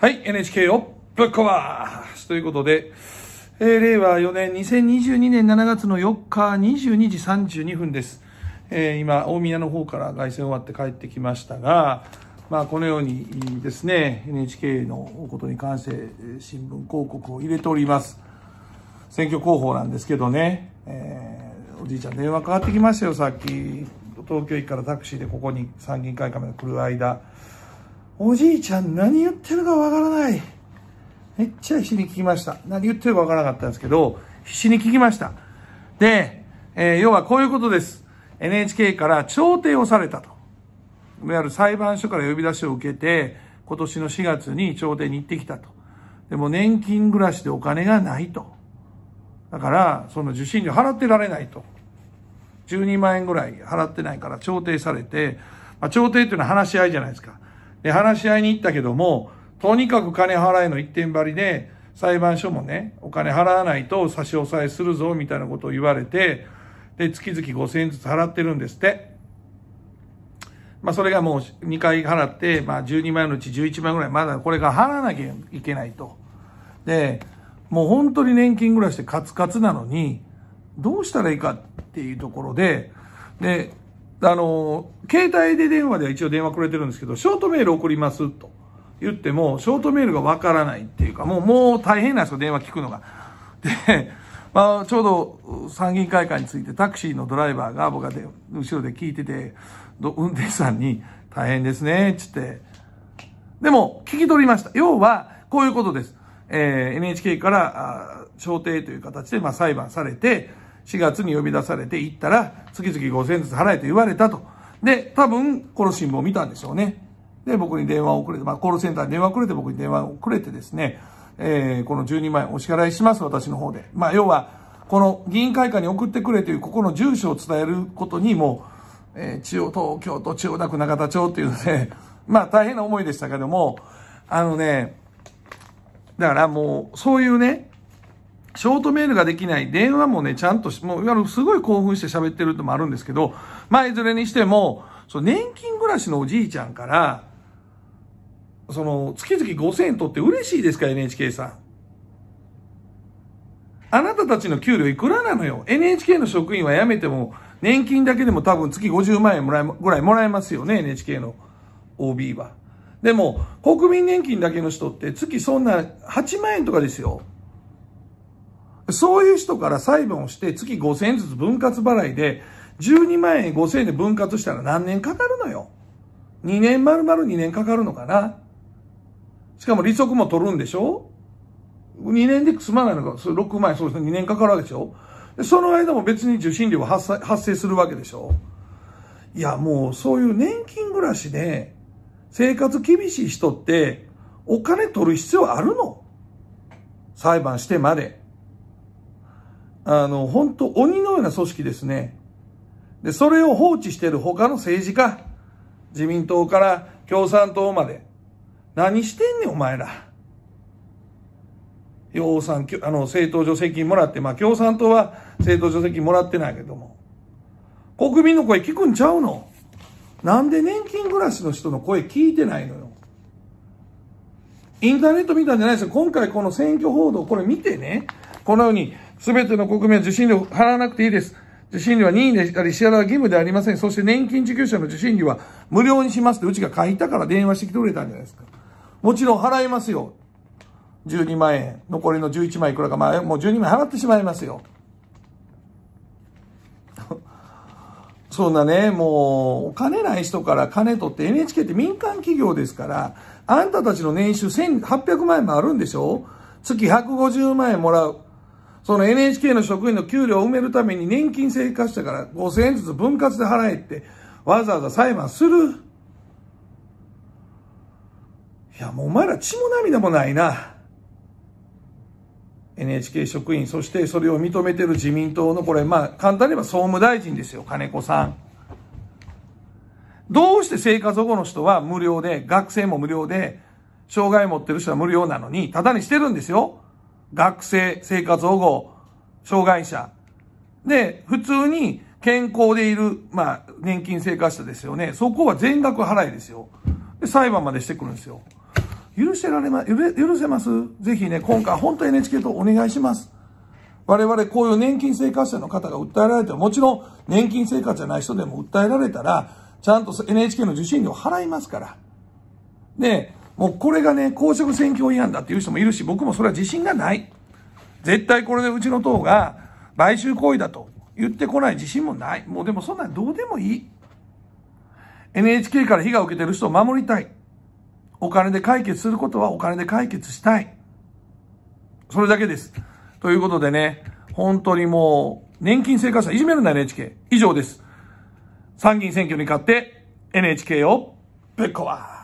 はい、NHK をぶっ壊すということで、えー、令和4年2022年7月の4日22時32分です。えー、今、大宮の方から外線終わって帰ってきましたが、まあ、このようにですね、NHK のことに関して新聞広告を入れております。選挙広報なんですけどね、えー、おじいちゃん電話かかってきましたよ、さっき。東京駅からタクシーでここに参議院会館まで来る間。おじいちゃん何言ってるかわからない。めっちゃ必死に聞きました。何言ってるかわからなかったんですけど、必死に聞きました。で、えー、要はこういうことです。NHK から調停をされたと。いわゆる裁判所から呼び出しを受けて、今年の4月に調停に行ってきたと。でも年金暮らしでお金がないと。だから、その受信料払ってられないと。12万円ぐらい払ってないから調停されて、まあ、調停っていうのは話し合いじゃないですか。で、話し合いに行ったけども、とにかく金払いの一点張りで、裁判所もね、お金払わないと差し押さえするぞ、みたいなことを言われて、で、月々5000円ずつ払ってるんですって。まあ、それがもう2回払って、まあ、12万のうち11万ぐらい、まだこれから払わなきゃいけないと。で、もう本当に年金暮らしでカツカツなのに、どうしたらいいかっていうところで、で、あの、携帯で電話では一応電話くれてるんですけど、ショートメール送りますと言っても、ショートメールがわからないっていうか、もう、もう大変なんですよ、電話聞くのが。で、まあ、ちょうど参議院会館についてタクシーのドライバーが僕がで後ろで聞いてて、運転手さんに大変ですね、つって。でも、聞き取りました。要は、こういうことです。えー、NHK から、あ、調停という形で、まあ、裁判されて、4月に呼び出されて行ったら、月々5000ずつ払えと言われたと。で、多分、この新聞を見たんでしょうね。で、僕に電話をくれて、まあ、コールセンターに電話をくれて、僕に電話をくれてですね、えー、この12万円お支払いします、私の方で。まあ、要は、この議員会館に送ってくれという、ここの住所を伝えることにもう、えー、千代東京都千代田区中田町っていうので、まあ、大変な思いでしたけども、あのね、だからもう、そういうね、ショートメールができない、電話もね、ちゃんとし、もう、いわゆるすごい興奮して喋ってるともあるんですけど、まあ、いずれにしても、その年金暮らしのおじいちゃんから、その、月々5000円取って嬉しいですか、NHK さん。あなたたちの給料いくらなのよ ?NHK の職員は辞めても、年金だけでも多分月50万円もらえ、ぐらいもらえますよね ?NHK の OB は。でも、国民年金だけの人って月そんな8万円とかですよ。そういう人から裁判をして月5000円ずつ分割払いで、12万円5000円で分割したら何年かかるのよ。2年丸々2年かかるのかな。しかも利息も取るんでしょ ?2 年で済まないのか、6万円そうですね、2年かかるわけでしょその間も別に受信料は発生するわけでしょいや、もうそういう年金暮らしで生活厳しい人ってお金取る必要あるの裁判してまで。あの、本当鬼のような組織ですね。で、それを放置している他の政治家、自民党から共産党まで、何してんねんお前ら。要蚕あの、政党助成金もらって、まあ、共産党は政党助成金もらってないけども、国民の声聞くんちゃうのなんで年金暮らしの人の声聞いてないのよ。インターネット見たんじゃないですよ。今回この選挙報道、これ見てね、このように、すべての国民は受信料を払わなくていいです。受信料は任意でしたり、支払いは義務ではありません。そして年金受給者の受信料は無料にしますってうちが書いたから電話してきてくれたんじゃないですか。もちろん払いますよ。12万円。残りの11万いくらか、まあ、もう12万円払ってしまいますよ。そんなね、もう、お金ない人から金取って NHK って民間企業ですから、あんたたちの年収1800万円もあるんでしょ月150万円もらう。その NHK の職員の給料を埋めるために年金生活者から5000円ずつ分割で払えってわざわざ裁判する。いや、もうお前ら血も涙もないな。NHK 職員、そしてそれを認めてる自民党の、これ、まあ、簡単に言えば総務大臣ですよ、金子さん。どうして生活保護の人は無料で、学生も無料で、障害持ってる人は無料なのに、ただにしてるんですよ。学生、生活保護、障害者。で、普通に健康でいる、まあ、年金生活者ですよね。そこは全額払いですよ。で、裁判までしてくるんですよ。許せられま、許せますぜひね、今回本当 NHK とお願いします。我々こういう年金生活者の方が訴えられても、もちろん年金生活じゃない人でも訴えられたら、ちゃんと NHK の受信料払いますから。で、もうこれがね、公職選挙違反だっていう人もいるし、僕もそれは自信がない。絶対これでうちの党が買収行為だと言ってこない自信もない。もうでもそんなんどうでもいい。NHK から被害を受けてる人を守りたい。お金で解決することはお金で解決したい。それだけです。ということでね、本当にもう、年金生活者いじめるな NHK。以上です。参議院選挙に勝って NHK をぶっ壊